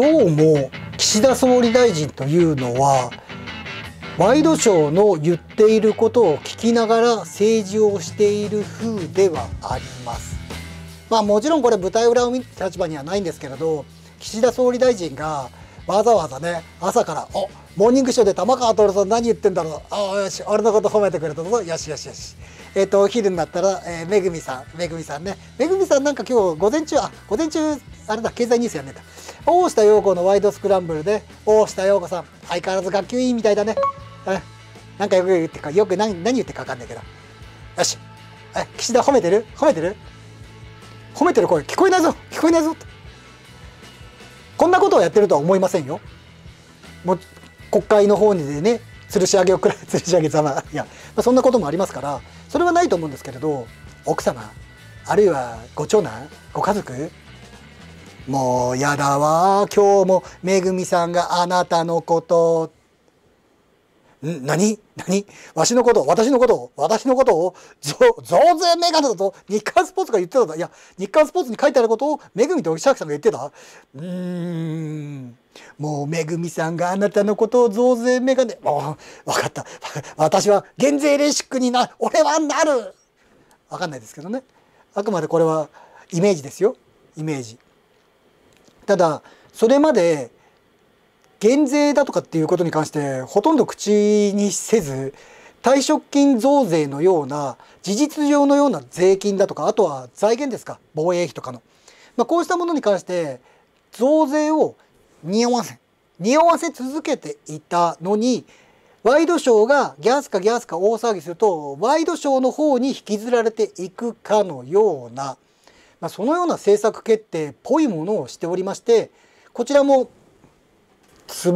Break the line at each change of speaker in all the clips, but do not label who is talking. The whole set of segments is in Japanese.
どうも岸田総理大臣というのはワイドショーの言っていることを聞きながら政治をしている風ではあります。まあもちろんこれ舞台裏を見る立場にはないんですけれど岸田総理大臣がわざわざね朝から「おモーニングショーで玉川徹さん何言ってんだろうああよし俺のこと褒めてくれたぞよしよしよし」えっ、ー、とお昼になったら、えー、めぐみさんめぐみさんねめぐみさんなんか今日午前中あ午前中あれだ経済ニュースやめた大下陽子のワイドスクランブルで大下陽子さん相変わらず学級委員みたいだねえなんかよく言ってかよく何何言ってか分かんないけどよしえ岸田褒めてる褒めてる褒めてる声聞こえないぞ聞こえないぞこんなことをやってるとは思いませんよもう国会の方にでね吊るし上げをくらい 吊るし上げざまいや、まあ、そんなこともありますからそれはないと思うんですけれど奥様あるいはご長男ご家族もうやだわ今日もめぐみさんがあなたのことん何何わしのこと私のことを私のことを増税メガネだと日刊スポーツが言ってたんだいや日刊スポーツに書いてあることをめぐみと久木さんが言ってたうーんもうめぐみさんがあなたのことを増税メガネもう分かった私は減税レシックにな俺はなる分かんないですけどねあくまでこれはイメージですよイメージ。ただそれまで減税だとかっていうことに関してほとんど口にせず退職金増税のような事実上のような税金だとかあとは財源ですか防衛費とかの、まあ、こうしたものに関して増税を匂わせ匂わせ続けていたのにワイドショーがギャスかギャスか大騒ぎするとワイドショーの方に引きずられていくかのような。まあ、そのような政策決定っぽいものをしておりましてこちらも壺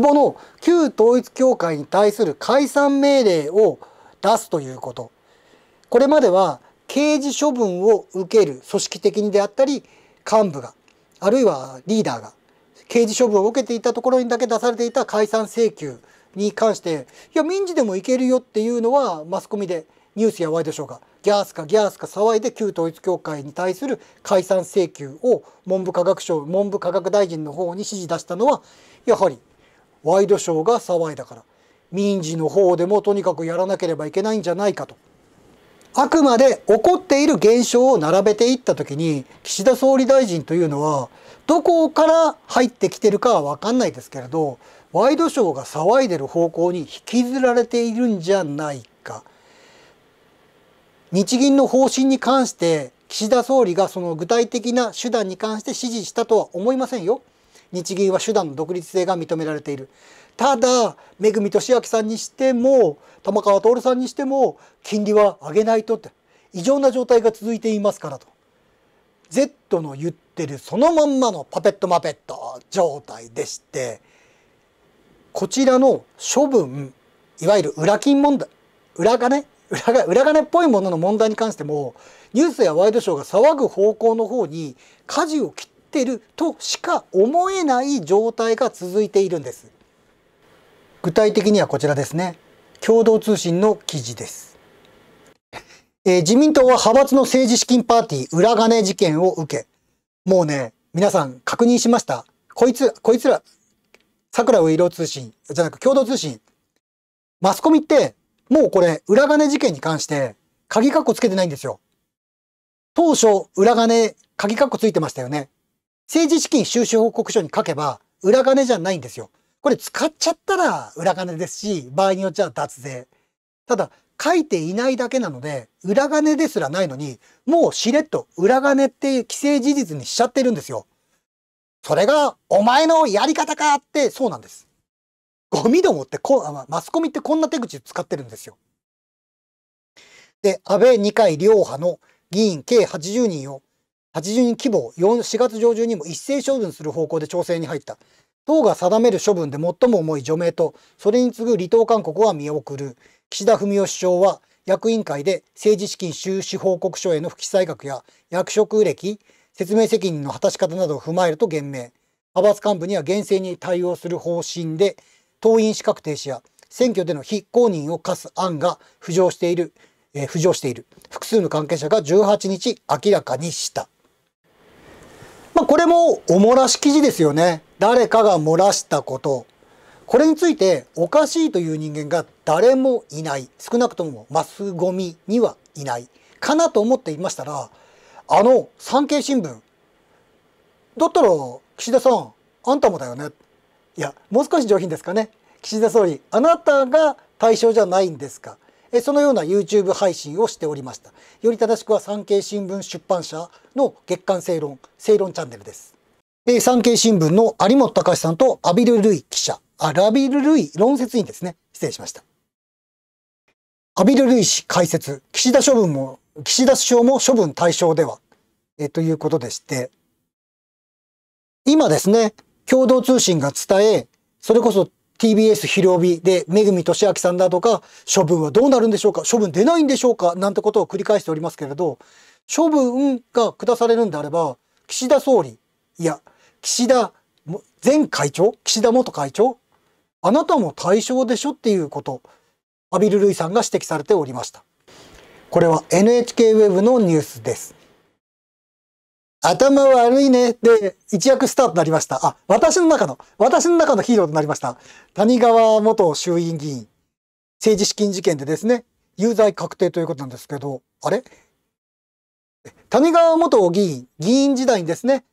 壺の旧統一教会に対する解散命令を出すということこれまでは刑事処分を受ける組織的にであったり幹部があるいはリーダーが刑事処分を受けていたところにだけ出されていた解散請求に関していや民事でもいけるよっていうのはマスコミでニュースやワイドショーがギャースかギャースか騒いで旧統一教会に対する解散請求を文部科学省文部科学大臣の方に指示出したのはやはりワイドショーが騒いだから民事の方でもとにかくやらなければいけないんじゃないかと。あくまで起こっている現象を並べていった時に岸田総理大臣というのはどこから入ってきてるかは分かんないですけれどワイドショーが騒いでる方向に引きずられているんじゃないか。日銀の方針に関して岸田総理がその具体的な手段に関して指示したとは思いませんよ。日銀は手段の独立性が認められている。ただ、恵俊明さんにしても、玉川徹さんにしても、金利は上げないとって、異常な状態が続いていますからと。Z の言ってるそのまんまのパペットマペット状態でして、こちらの処分、いわゆる裏金問題、裏金、裏が裏金っぽいものの問題に関してもニュースやワイドショーが騒ぐ方向の方に舵を切ってるとしか思えない状態が続いているんです具体的にはこちらですね共同通信の記事ですえー、自民党は派閥の政治資金パーティー裏金事件を受けもうね皆さん確認しましたこいつこいつら桜イロー通信じゃなく共同通信マスコミってもうこれ、裏金事件に関して、鍵括弧つけてないんですよ。当初、裏金、鍵括弧ついてましたよね。政治資金収支報告書に書けば、裏金じゃないんですよ。これ使っちゃったら裏金ですし、場合によっちゃ脱税。ただ、書いていないだけなので、裏金ですらないのに、もうしれっと裏金っていう既成事実にしちゃってるんですよ。それが、お前のやり方かって、そうなんです。ゴミどもってこ、マスコミってこんな手口使ってるんですよ。で、安倍二階両派の議員計80人を、80人規模を 4, 月上旬にも一斉処分する方向で調整に入った。党が定める処分で最も重い除名と、それに次ぐ離党勧告は見送る。岸田文雄首相は、役員会で政治資金収支報告書への不記載額や役職歴、説明責任の果たし方などを踏まえると言明。派閥幹部には厳正に対応する方針で、党員資格停止や選挙での非公認を課す案が浮上している、えー、浮上している複数の関係者が18日明らかにした。まあ、これもお漏らし記事ですよね。誰かが漏らしたこと。これについておかしいという人間が誰もいない。少なくともマスゴミにはいない。かなと思っていましたら、あの産経新聞。だったら岸田さん、あんたもだよね。いやもう少し上品ですかね岸田総理あなたが対象じゃないんですかえそのような YouTube 配信をしておりましたより正しくは産経新聞出版社の月刊正論正論チャンネルですえ産経新聞の有本隆さんとアビル・ルイ記者あラビル・ルイ論説委員ですね失礼しましたアビル・ルイ氏解説岸田処分も岸田首相も処分対象ではえということでして今ですね共同通信が伝え、それこそ TBS 昼帯で、めぐみとしあきさんだとか、処分はどうなるんでしょうか処分出ないんでしょうかなんてことを繰り返しておりますけれど、処分が下されるんであれば、岸田総理、いや、岸田前会長、岸田元会長、あなたも対象でしょっていうこと、アビル・ルイさんが指摘されておりました。これは NHK ウェブのニュースです。頭悪いねで一躍スターとなりました。あ、私の中の、私の中のヒーローとなりました。谷川元衆院議員、政治資金事件でですね、有罪確定ということなんですけど、あれ谷川元議員、議員時代にですね、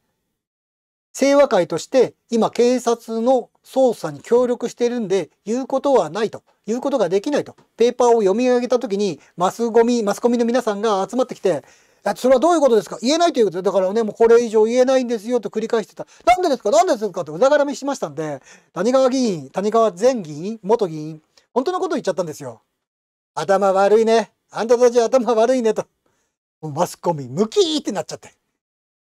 清和会として今警察の捜査に協力しているんで言うことはないと言うことができないとペーパーを読み上げた時にマスゴミマスコミの皆さんが集まってきてだってそれはどういうことですか言えないということだからね、もうこれ以上言えないんですよと繰り返してた。なんでですかなんでですかってうざがらみしましたんで、谷川議員、谷川前議員、元議員、本当のこと言っちゃったんですよ。頭悪いね。あんたたち頭悪いねと。もうマスコミ、ムキーってなっちゃって。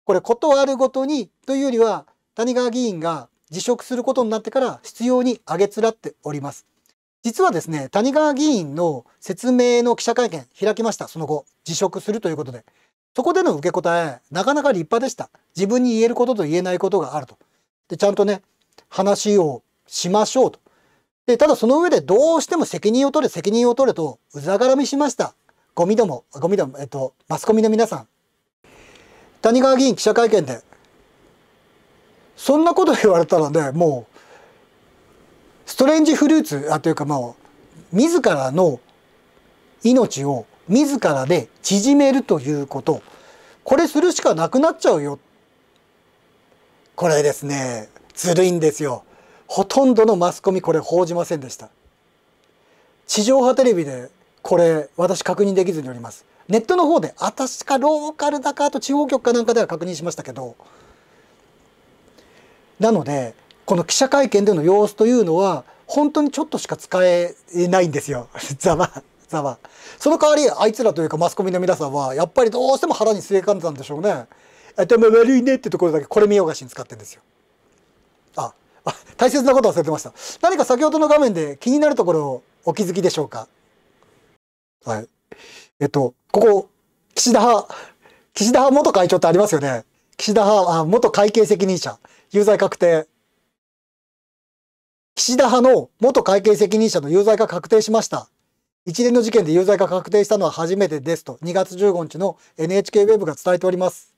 これ、断るごとに、というよりは、谷川議員が辞職することになってから、執要にあげつらっております。実はですね、谷川議員の説明の記者会見開きました。その後、辞職するということで。そこでの受け答え、なかなか立派でした。自分に言えることと言えないことがあると。で、ちゃんとね、話をしましょうと。で、ただその上でどうしても責任を取れ、責任を取れと、うざがらみしました。ゴミども、ゴミども、えっと、マスコミの皆さん。谷川議員記者会見で、そんなこと言われたらね、もう、ストレンジフルーツあというかまあ自らの命を自らで縮めるということこれするしかなくなっちゃうよこれですねずるいんですよほとんどのマスコミこれ報じませんでした地上波テレビでこれ私確認できずにおりますネットの方で私かローカルだかあと地方局かなんかでは確認しましたけどなのでこの記者会見での様子というのは本当にちょっとしか使えないんですよ。ざまざまその代わりあいつらというかマスコミの皆さんはやっぱりどうしても腹に据えかんでたんでしょうね。頭悪いねってところだけこれ見ようがしに使ってんですよ。あ、あ大切なこと忘れてました。何か先ほどの画面で気になるところをお気づきでしょうか。はい。えっと、ここ、岸田派、岸田派元会長ってありますよね。岸田派、あ元会計責任者、有罪確定。岸田派の元会計責任者の有罪が確定しました。一連の事件で有罪が確定したのは初めてですと2月15日の NHK ウェブが伝えております。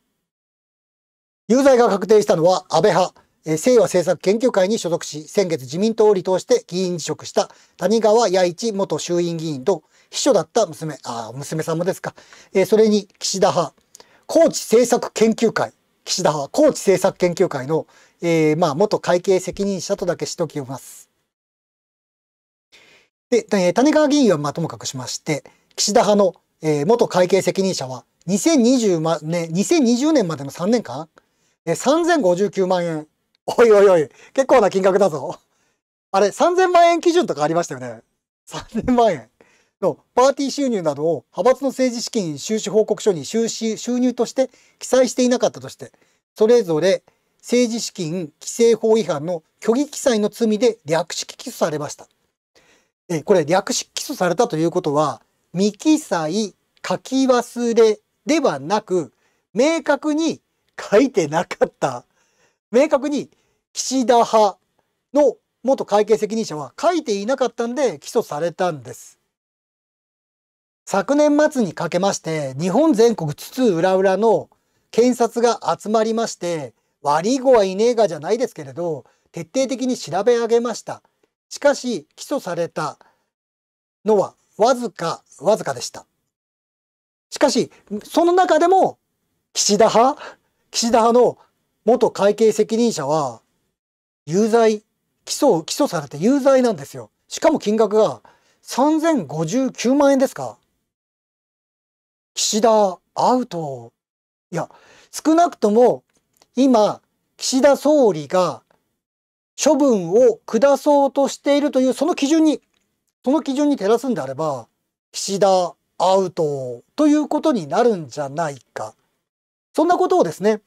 有罪が確定したのは安倍派、え清和政策研究会に所属し、先月自民党を離党して議員辞職した谷川弥一元衆院議員と秘書だった娘、あ、娘さんもですか、えそれに岸田派、高知政策研究会、岸田派高知政策研究会の、えー、まあ、元会計責任者とだけしておきます。で、谷川議員はまあともかくしまして、岸田派の、えー、元会計責任者は2020、ま、ね、2020年までの3年間、えー、3059万円。おいおいおい、結構な金額だぞ。あれ、3000万円基準とかありましたよね。3000万円。のパーティー収入などを派閥の政治資金収支報告書に収支収入として記載していなかったとして、それぞれ政治資金規正法違反の虚偽記載の罪で略式起訴されました。えこれ略式起訴されたということは、未記載、書き忘れではなく、明確に書いてなかった。明確に岸田派の元会計責任者は書いていなかったんで起訴されたんです。昨年末にかけまして、日本全国津々浦々の検察が集まりまして、悪い子はいねえがじゃないですけれど、徹底的に調べ上げました。しかし、起訴されたのはわずか、わずかでした。しかし、その中でも、岸田派岸田派の元会計責任者は、有罪、起訴、起訴されて有罪なんですよ。しかも金額が3059万円ですか岸田アウト。いや、少なくとも今、岸田総理が処分を下そうとしているというその基準に、その基準に照らすんであれば、岸田アウトということになるんじゃないか。そんなことをですね、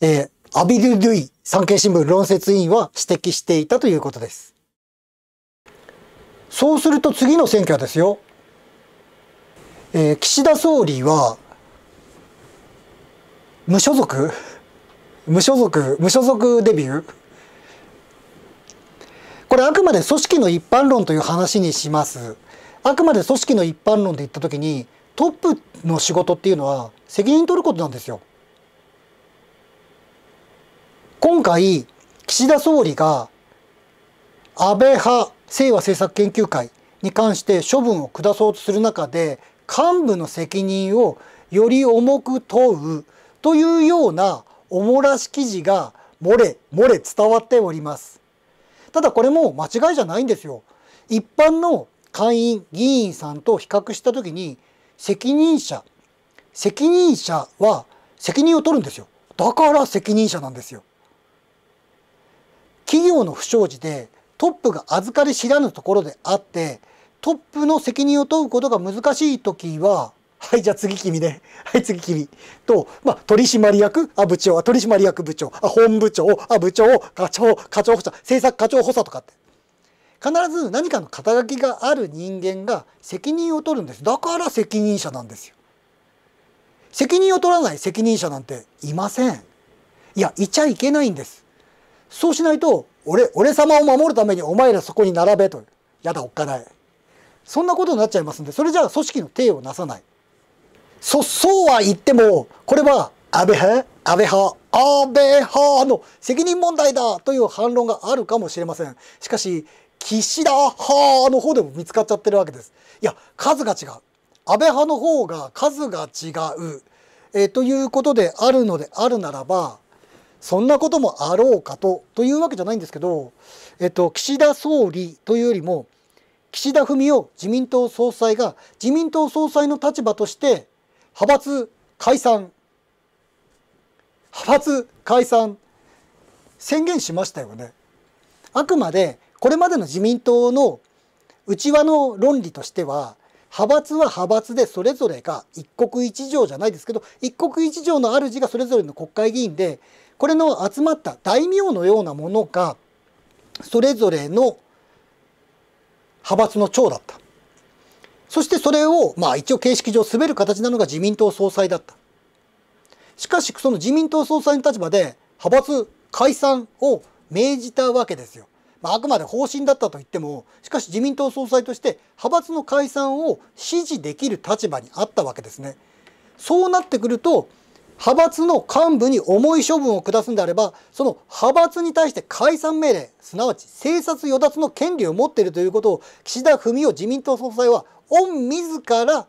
えー、アビル・ルイ産経新聞論説委員は指摘していたということです。そうすると次の選挙ですよ。えー、岸田総理は無所属無所属無所属デビューこれあくまで組織の一般論という話にしますあくまで組織の一般論で言った時にトップの仕事っていうのは責任取ることなんですよ今回岸田総理が安倍派清和政策研究会に関して処分を下そうとする中で幹部の責任をより重く問うというようなおもらし記事が漏れ漏れ伝わっておりますただこれも間違いじゃないんですよ一般の会員議員さんと比較した時に責任者責任者は責任を取るんですよだから責任者なんですよ企業の不祥事でトップが預かり知らぬところであってトップの責任を問うことが難しい時ははい、じゃあ次君ね。はい、次君。と、まあ、取締役、あ、部長、あ、取締役部長、あ、本部長、あ、部長、課長、課長補佐、政策課長補佐とかって。必ず何かの肩書きがある人間が責任を取るんです。だから責任者なんですよ。責任を取らない責任者なんていません。いや、いちゃいけないんです。そうしないと、俺、俺様を守るためにお前らそこに並べと。やだ、おっかない。そんなことになっちゃいますんでそれじゃあ組織の体をなさないそそうは言ってもこれは安倍派安倍派安倍派の責任問題だという反論があるかもしれませんしかし岸田派の方でも見つかっちゃってるわけですいや数が違う安倍派の方が数が違う、えー、ということであるのであるならばそんなこともあろうかとというわけじゃないんですけど、えっと、岸田総理というよりも岸田文雄自民党総裁が自民党総裁の立場として派閥解散派閥解散宣言しましたよね。あくまでこれまでの自民党の内輪の論理としては派閥は派閥でそれぞれが一国一城じゃないですけど一国一城の主がそれぞれの国会議員でこれの集まった大名のようなものがそれぞれの派閥の長だったそしてそれをまあ一応形式上滑る形なのが自民党総裁だったしかしその自民党総裁の立場で派閥解散を命じたわけですよ、まあ、あくまで方針だったと言ってもしかし自民党総裁として派閥の解散を支持できる立場にあったわけですねそうなってくると派閥の幹部に重い処分を下すんであれば、その派閥に対して解散命令、すなわち政策与奪の権利を持っているということを、岸田文雄自民党総裁は、御自ら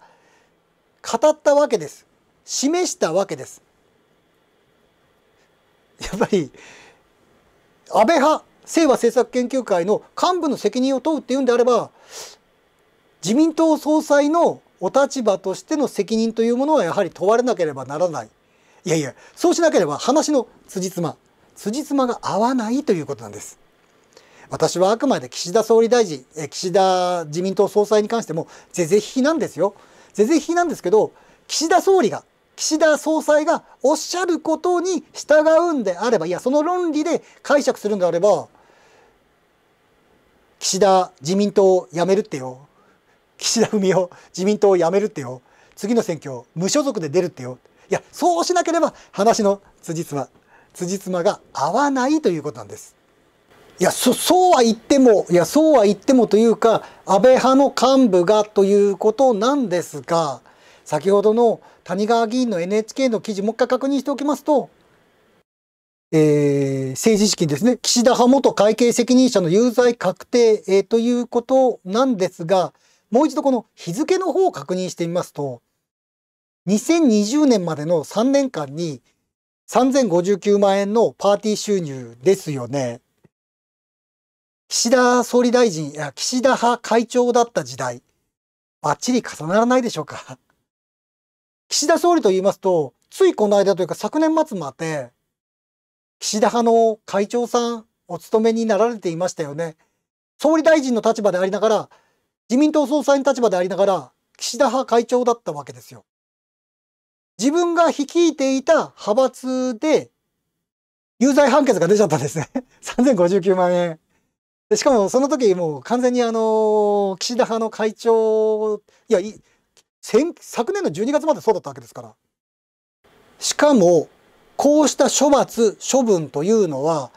語ったわけです。示したわけです。やっぱり、安倍派、清和政策研究会の幹部の責任を問うっていうんであれば、自民党総裁のお立場としての責任というものはやはり問われなければならない。いやいやそうしなければ話の辻褄辻褄が合わないということなんです。私はあくまで岸田総理大臣岸田自民党総裁に関しても是々非々なんですよ。是々非々なんですけど岸田総理が岸田総裁がおっしゃることに従うんであればいやその論理で解釈するんであれば岸田自民党を辞めるってよ岸田文雄自民党を辞めるってよ次の選挙無所属で出るってよいやそうしなければ話の辻褄辻褄が合わないということなんです。いやそそうは言ってもいやそうは言ってもというか安倍派の幹部がということなんですが先ほどの谷川議員の NHK の記事もう一回確認しておきますと、えー、政治資金ですね岸田派元会計責任者の有罪確定、えー、ということなんですがもう一度この日付の方を確認してみますと2020年までの3年間に3059万円のパーティー収入ですよね。岸田総理大臣や岸田派会長だった時代、バッチリ重ならないでしょうか。岸田総理と言いますと、ついこの間というか昨年末まで、岸田派の会長さんお務めになられていましたよね。総理大臣の立場でありながら、自民党総裁の立場でありながら、岸田派会長だったわけですよ。自分が率いていた派閥で有罪判決が出ちゃったんですね。3059 万円。でしかもその時もう完全にあの岸田派の会長、いやい、昨年の12月までそうだったわけですから。しかも、こうした処罰、処分というのは、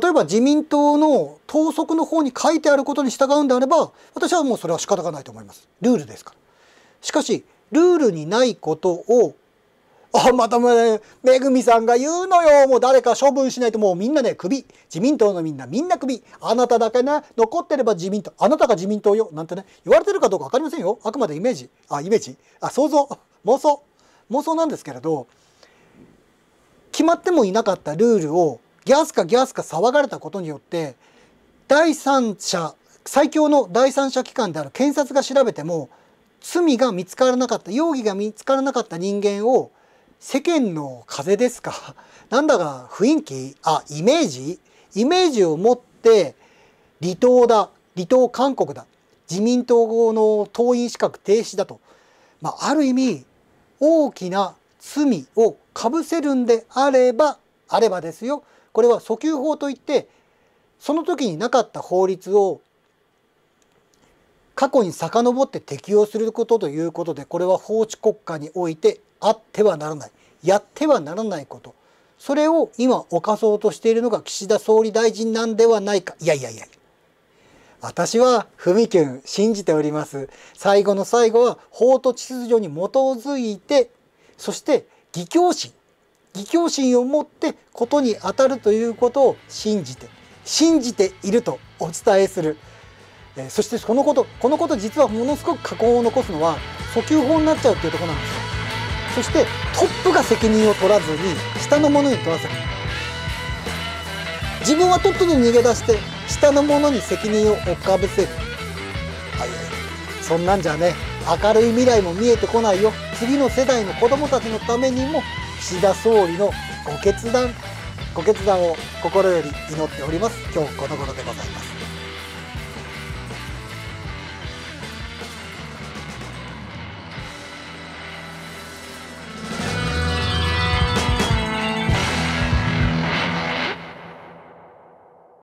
例えば自民党の党則の方に書いてあることに従うんであれば、私はもうそれは仕方がないと思います。ルールですから。しかし、ルールにないことをあ、またね、めぐみさんが言うのよ。もう誰か処分しないともうみんなね、首。自民党のみんな、みんな首。あなただけね、残ってれば自民党。あなたが自民党よ。なんてね、言われてるかどうか分かりませんよ。あくまでイメージ。あ、イメージ。あ、想像。妄想。妄想なんですけれど、決まってもいなかったルールをギャスかギャスか騒がれたことによって第三者最強の第三者機関である検察が調べても罪が見つからなかった容疑が見つからなかった人間を世間の風ですか なんだか雰囲気あイメージイメージを持って離党だ離党勧告だ自民党の党員資格停止だと、まあ、ある意味大きな罪をかぶせるんであればあればですよこれは訴求法といってその時になかった法律を過去に遡って適用することということでこれは法治国家においてあってはならないやってはならないことそれを今犯そうとしているのが岸田総理大臣なんではないかいやいやいや私は文きゅん信じております最後の最後は法と秩序に基づいてそして義教心義教心を持ってことに当たるということを信じて信じているとお伝えする。えー、そしてこのことこのこと実はものすごく禍根を残すのは訴求法になっちゃうっていうとこなんですよそしてトップが責任を取らずに下の者に取らせる自分はとっとと逃げ出して下の者に責任を負かぶせるはいそんなんじゃね明るい未来も見えてこないよ次の世代の子どもたちのためにも岸田総理のご決断ご決断を心より祈っております今日この頃でございます